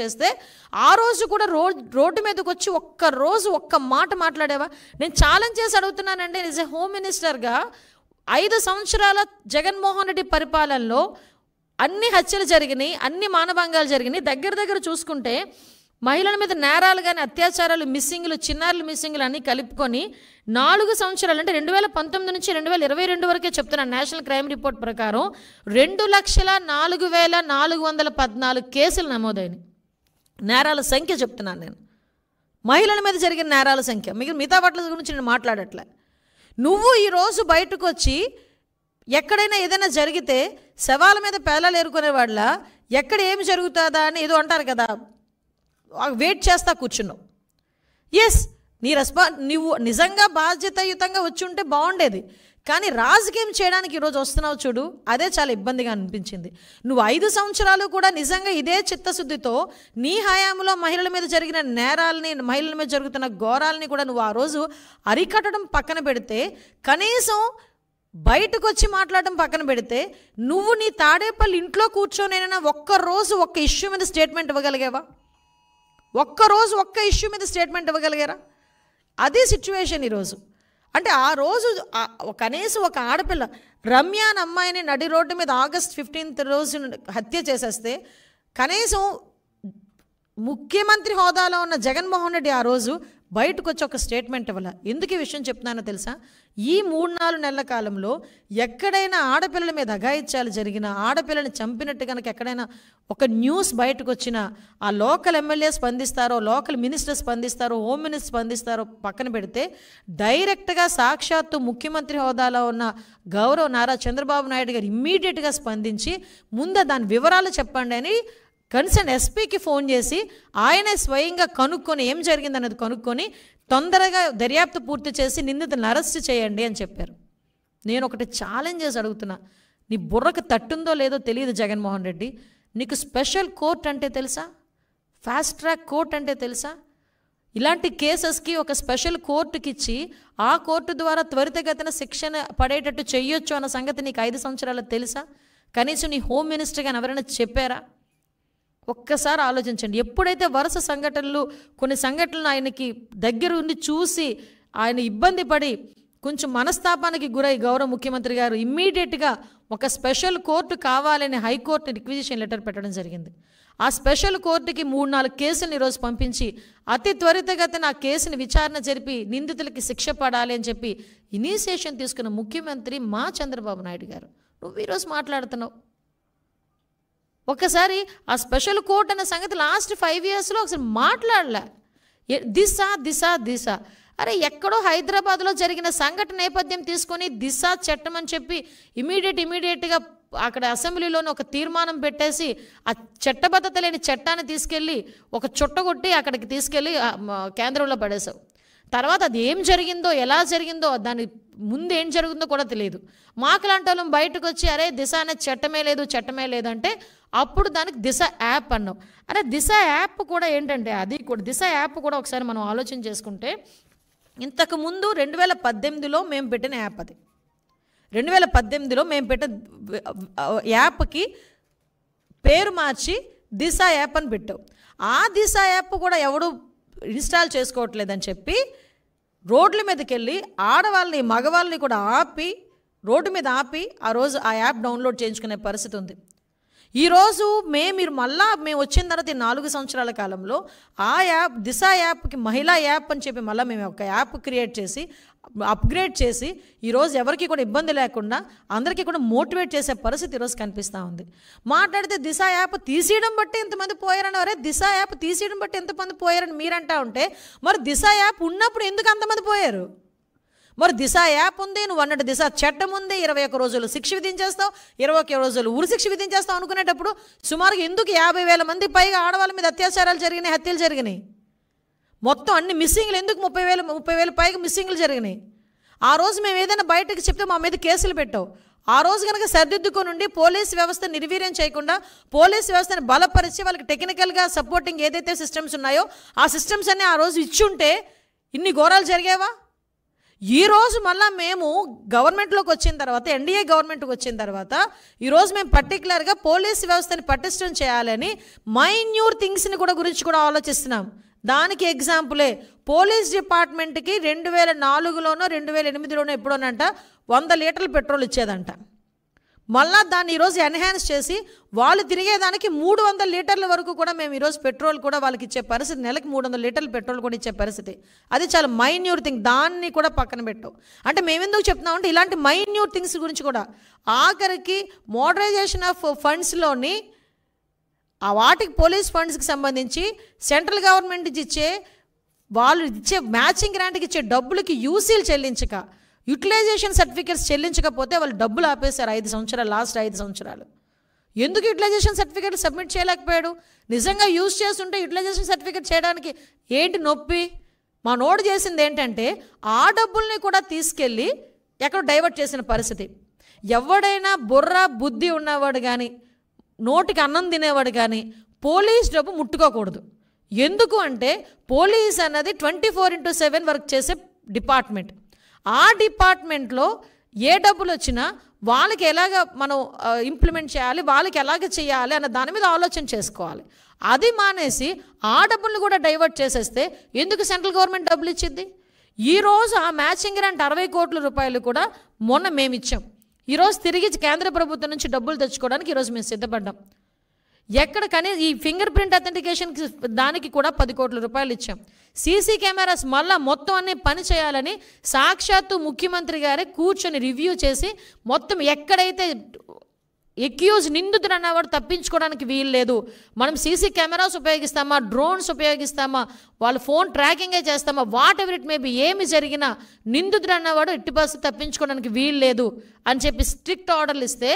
చేస్తే ఆ రోజు కూడా రో రోడ్డు మీదకి వచ్చి ఒక్క రోజు ఒక్క మాట మాట్లాడేవా నేను ఛాలెంజ్ చేసి అడుగుతున్నానండి ఈజ్ ఎ హోమ్ మినిస్టర్గా ఐదు సంవత్సరాల జగన్మోహన్ రెడ్డి పరిపాలనలో అన్ని హత్యలు జరిగినాయి అన్ని మానభంగాలు జరిగినాయి దగ్గర దగ్గర చూసుకుంటే మహిళల మీద నేరాలు కానీ అత్యాచారాలు మిస్సింగ్లు చిన్నారులు మిస్సింగ్లు అన్నీ కలుపుకొని నాలుగు సంవత్సరాలు అంటే రెండు వేల పంతొమ్మిది నుంచి రెండు వేల ఇరవై రెండు వరకే చెప్తున్నాను నేషనల్ క్రైమ్ రిపోర్ట్ ప్రకారం రెండు లక్షల నాలుగు వేల నాలుగు వందల పద్నాలుగు కేసులు నమోదైనాయి నేరాల సంఖ్య చెప్తున్నాను నేను మహిళల మీద జరిగిన నేరాల సంఖ్య మిగిలిన మిగతా వాటి గురించి నేను మాట్లాడట్లే నువ్వు ఈరోజు బయటకు వచ్చి ఎక్కడైనా ఏదైనా జరిగితే శవాల మీద పేలాలు ఏరుకునే వాళ్ళ ఎక్కడ ఏమి జరుగుతుందా అని ఏదో అంటారు కదా వెయిట్ చేస్తా కూర్చున్నావు ఎస్ నీ రెస్పా నువ్వు నిజంగా బాధ్యతాయుతంగా వచ్చి ఉంటే బాగుండేది కానీ రాజకీయం చేయడానికి ఈరోజు వస్తున్నావు చూడు అదే చాలా ఇబ్బందిగా అనిపించింది నువ్వు ఐదు సంవత్సరాలు కూడా నిజంగా ఇదే చిత్తశుద్ధితో నీ హయాంలో మహిళల మీద జరిగిన నేరాలని మహిళల మీద జరుగుతున్న ఘోరాలని కూడా నువ్వు ఆ రోజు అరికట్టడం పక్కన పెడితే కనీసం బయటకు వచ్చి మాట్లాడడం పక్కన పెడితే నువ్వు నీ తాడేపల్లి ఇంట్లో కూర్చోనైనా ఒక్కరోజు ఒక్క ఇష్యూ మీద స్టేట్మెంట్ ఇవ్వగలిగావా ఒక్కరోజు ఒక్క ఇష్యూ మీద స్టేట్మెంట్ ఇవ్వగలిగారా అదే సిచ్యువేషన్ ఈరోజు అంటే ఆ రోజు కనీసం ఒక ఆడపిల్ల రమ్య అని అమ్మాయిని నడి రోడ్డు మీద ఆగస్ట్ ఫిఫ్టీన్త్ రోజు హత్య చేసేస్తే కనీసం ముఖ్యమంత్రి హోదాలో ఉన్న జగన్మోహన్ రెడ్డి ఆ రోజు బయటకు వచ్చి ఒక స్టేట్మెంట్ ఇవ్వాల ఎందుకు ఈ విషయం చెప్తున్నానో తెలుసా ఈ మూడు నాలుగు నెలల కాలంలో ఎక్కడైనా ఆడపిల్లల మీద అఘాయిత్యాలు జరిగిన ఆడపిల్లని చంపినట్టు కనుక ఎక్కడైనా ఒక న్యూస్ బయటకు వచ్చినా ఆ లోకల్ ఎమ్మెల్యే స్పందిస్తారో లోకల్ మినిస్టర్ స్పందిస్తారో హోమ్ మినిస్టర్ స్పందిస్తారో పక్కన పెడితే డైరెక్ట్గా సాక్షాత్తు ముఖ్యమంత్రి హోదాలో ఉన్న గౌరవ్ నారా చంద్రబాబు నాయుడు గారు ఇమ్మీడియట్గా స్పందించి ముందే దాని వివరాలు చెప్పండి అని కనీసం ఎస్పీకి ఫోన్ చేసి ఆయనే స్వయంగా కనుక్కొని ఏం జరిగిందన్నది కనుక్కొని తొందరగా దర్యాప్తు పూర్తి చేసి నిందితులను అరెస్ట్ చేయండి అని చెప్పారు నేను ఒకటి ఛాలెంజెస్ అడుగుతున్నా నీ బుర్రకు తట్టుందో లేదో తెలియదు జగన్మోహన్ రెడ్డి నీకు స్పెషల్ కోర్ట్ అంటే తెలుసా ఫాస్ట్ ట్రాక్ కోర్ట్ అంటే తెలుసా ఇలాంటి కేసెస్కి ఒక స్పెషల్ కోర్టుకి ఇచ్చి ఆ కోర్టు ద్వారా త్వరితగతిన శిక్షణ పడేటట్టు చెయ్యొచ్చు అన్న సంగతి నీకు ఐదు సంవత్సరాలు తెలుసా కనీసం నీ హోమ్ మినిస్టర్గా ఎవరైనా చెప్పారా ఒక్కసారి ఆలోచించండి ఎప్పుడైతే వరుస సంఘటనలు కొన్ని సంఘటనలు ఆయనకి దగ్గర ఉండి చూసి ఆయన ఇబ్బంది పడి కొంచెం మనస్తాపానికి గురై గౌరవ ముఖ్యమంత్రి గారు ఇమ్మీడియట్గా ఒక స్పెషల్ కోర్టు కావాలని హైకోర్టు రిక్విజిషన్ లెటర్ పెట్టడం జరిగింది ఆ స్పెషల్ కోర్టుకి మూడు నాలుగు కేసులను ఈరోజు పంపించి అతి త్వరితగతిన ఆ కేసుని విచారణ జరిపి నిందితులకి శిక్ష పడాలి అని చెప్పి ఇనీషియేషన్ తీసుకున్న ముఖ్యమంత్రి మా చంద్రబాబు నాయుడు గారు నువ్వు ఈరోజు మాట్లాడుతున్నావు ఒకసారి ఆ స్పెషల్ కోర్ట్ అనే సంగతి లాస్ట్ ఫైవ్ ఇయర్స్లో ఒకసారి మాట్లాడలే దిశ దిశ దిశ అరే ఎక్కడో హైదరాబాద్లో జరిగిన సంఘటన నేపథ్యం తీసుకొని దిశ చట్టం అని చెప్పి ఇమీడియట్ ఇమీడియట్గా అక్కడ అసెంబ్లీలోని ఒక తీర్మానం పెట్టేసి ఆ చట్టబద్ధత లేని చట్టాన్ని తీసుకెళ్ళి ఒక చుట్ట కొట్టి అక్కడికి తీసుకెళ్ళి కేంద్రంలో పడేశావు తర్వాత అది ఏం జరిగిందో ఎలా జరిగిందో దాని ముందు ఏం జరిగిందో కూడా తెలియదు మాకు లాంటి వాళ్ళం బయటకు వచ్చి అరే దిశ అనే చట్టమే లేదు చట్టమే లేదంటే అప్పుడు దానికి దిశ యాప్ అన్నాం అరే దిశ యాప్ కూడా ఏంటంటే అది కూడా దిశ యాప్ కూడా ఒకసారి మనం ఆలోచన చేసుకుంటే ఇంతకు ముందు రెండు వేల పద్దెనిమిదిలో మేము పెట్టిన యాప్ అది రెండు వేల పద్దెనిమిదిలో మేము పెట్టిన యాప్కి పేరు మార్చి దిశ యాప్ అని పెట్టావు ఆ దిశ యాప్ కూడా ఎవడు ఇన్స్టాల్ చేసుకోవట్లేదని చెప్పి రోడ్ల మీదకి వెళ్ళి ఆడవాళ్ళని మగవాళ్ళని కూడా ఆపి రోడ్డు మీద ఆపి ఆ రోజు ఆ యాప్ డౌన్లోడ్ చేయించుకునే పరిస్థితి ఉంది ఈరోజు మే మీరు మళ్ళా మేము వచ్చిన తర్వాత ఈ నాలుగు సంవత్సరాల కాలంలో ఆ యాప్ దిశ యాప్కి మహిళా యాప్ అని చెప్పి మళ్ళీ మేము ఒక యాప్ క్రియేట్ చేసి అప్గ్రేడ్ చేసి ఈరోజు ఎవరికి కూడా ఇబ్బంది లేకుండా అందరికీ కూడా మోటివేట్ చేసే పరిస్థితి ఈరోజు కనిపిస్తూ ఉంది మాట్లాడితే దిశ యాప్ తీసేయడం బట్టి ఎంతమంది పోయారని వరే దిశ యాప్ తీసేయడం బట్టి ఎంతమంది పోయారని మీరంటా ఉంటే మరి దిశ యాప్ ఉన్నప్పుడు ఎందుకు అంతమంది పోయారు మరి దిశ యాప్ ఉంది నువ్వు అన్నట్టు దిశ చట్టం ఉంది ఇరవై ఒక్క రోజులు శిక్ష విధించేస్తావు ఇరవై ఒక్క రోజులు ఉరి శిక్ష విధించేస్తావు అనుకునేటప్పుడు సుమారుగా ఎందుకు యాభై వేల మంది పైగా ఆడవాళ్ళ మీద అత్యాచారాలు జరిగినాయి హత్యలు జరిగినాయి మొత్తం అన్ని మిస్సింగ్లు ఎందుకు ముప్పై వేలు ముప్పై వేల పైగా మిస్సింగ్లు జరిగినాయి ఆ రోజు మేము ఏదైనా బయటకు చెప్తే మా మీద కేసులు పెట్టావు ఆ రోజు కనుక ఉండి పోలీస్ వ్యవస్థ నిర్వీర్యం చేయకుండా పోలీస్ వ్యవస్థను బలపరిచి వాళ్ళకి టెక్నికల్గా సపోర్టింగ్ ఏదైతే సిస్టమ్స్ ఉన్నాయో ఆ సిస్టమ్స్ అన్నీ ఆ రోజు ఇచ్చుంటే ఇన్ని ఘోరాలు జరిగేవా ఈరోజు మళ్ళీ మేము గవర్నమెంట్లోకి వచ్చిన తర్వాత ఎన్డీఏ గవర్నమెంట్కి వచ్చిన తర్వాత ఈరోజు మేము పర్టికులర్గా పోలీస్ వ్యవస్థని పటిష్టం చేయాలని మైన్యూర్ థింగ్స్ని కూడా గురించి కూడా ఆలోచిస్తున్నాం దానికి ఎగ్జాంపులే పోలీస్ డిపార్ట్మెంట్కి రెండు వేల నాలుగులోనో రెండు వేల ఎనిమిదిలోనో ఎప్పుడోనంట వంద లీటర్ల పెట్రోల్ ఇచ్చేదంట మళ్ళా దాన్ని ఈరోజు ఎన్హాన్స్ చేసి వాళ్ళు తిరిగేదానికి మూడు వందల లీటర్ల వరకు కూడా మేము ఈరోజు పెట్రోల్ కూడా వాళ్ళకి ఇచ్చే పరిస్థితి నెలకి మూడు వందల లీటర్ల పెట్రోల్ కూడా ఇచ్చే పరిస్థితి అది చాలా మైన్యూర్ థింగ్ దాన్ని కూడా పక్కన పెట్టావు అంటే మేము ఎందుకు చెప్తున్నామంటే ఇలాంటి మైన్యూర్ థింగ్స్ గురించి కూడా ఆఖరికి మోడరైజేషన్ ఆఫ్ ఫండ్స్లోని ఆ వాటికి పోలీస్ ఫండ్స్కి సంబంధించి సెంట్రల్ గవర్నమెంట్ ఇచ్చే వాళ్ళు ఇచ్చే మ్యాచింగ్ గ్రాంట్కి ఇచ్చే డబ్బులకి యూసీలు చెల్లించక యూటిలైజేషన్ సర్టిఫికేట్స్ చెల్లించకపోతే వాళ్ళు డబ్బులు ఆపేశారు ఐదు సంవత్సరాలు లాస్ట్ ఐదు సంవత్సరాలు ఎందుకు యూటిలైజేషన్ సర్టిఫికేట్ సబ్మిట్ చేయలేకపోయాడు నిజంగా యూజ్ చేస్తుంటే యూటిలైజేషన్ సర్టిఫికేట్ చేయడానికి ఏంటి నొప్పి మా నోడు చేసింది ఏంటంటే ఆ డబ్బుల్ని కూడా తీసుకెళ్ళి ఎక్కడ డైవర్ట్ చేసిన పరిస్థితి ఎవడైనా బుర్ర బుద్ధి ఉన్నవాడు కానీ నోటికి అన్నం తినేవాడు కానీ పోలీస్ డబ్బు ముట్టుకోకూడదు ఎందుకు అంటే పోలీస్ అన్నది twenty four into seven work చేసే డిపార్ట్మెంట్ ఆ డిపార్ట్మెంట్లో ఏ డబ్బులు వచ్చినా వాళ్ళకి ఎలాగ మనం ఇంప్లిమెంట్ చేయాలి వాళ్ళకి ఎలాగ చేయాలి అన్న దాని మీద ఆలోచన చేసుకోవాలి అది మానేసి ఆ డబ్బులను కూడా డైవర్ట్ చేసేస్తే ఎందుకు సెంట్రల్ గవర్నమెంట్ డబ్బులు ఇచ్చింది ఈరోజు ఆ మ్యాచింగ్ గ్రాంట్ అరవై కోట్ల రూపాయలు కూడా మొన్న మేమిచ్చాం ఈరోజు తిరిగి కేంద్ర ప్రభుత్వం నుంచి డబ్బులు తెచ్చుకోవడానికి ఈరోజు మేము సిద్ధపడ్డాం ఎక్కడ కనీసం ఈ ఫింగర్ ప్రింట్ అథెంటికేషన్ దానికి కూడా పది కోట్ల రూపాయలు ఇచ్చాం సీసీ కెమెరాస్ మళ్ళా మొత్తం అన్ని పని చేయాలని సాక్షాత్తు ముఖ్యమంత్రి గారే కూర్చొని రివ్యూ చేసి మొత్తం ఎక్కడైతే ఎక్యూజ్ నిందితుడు అన్నవాడు తప్పించుకోవడానికి వీలు లేదు మనం సీసీ కెమెరాస్ ఉపయోగిస్తామా డ్రోన్స్ ఉపయోగిస్తామా వాళ్ళ ఫోన్ ట్రాకింగే చేస్తామా వాట్ ఎవర్ ఇట్ మేబీ ఏమి జరిగినా నిందితుడు అన్నవాడు ఎట్టి పరిస్థితి తప్పించుకోవడానికి వీలు లేదు అని చెప్పి స్ట్రిక్ట్ ఆర్డర్లు ఇస్తే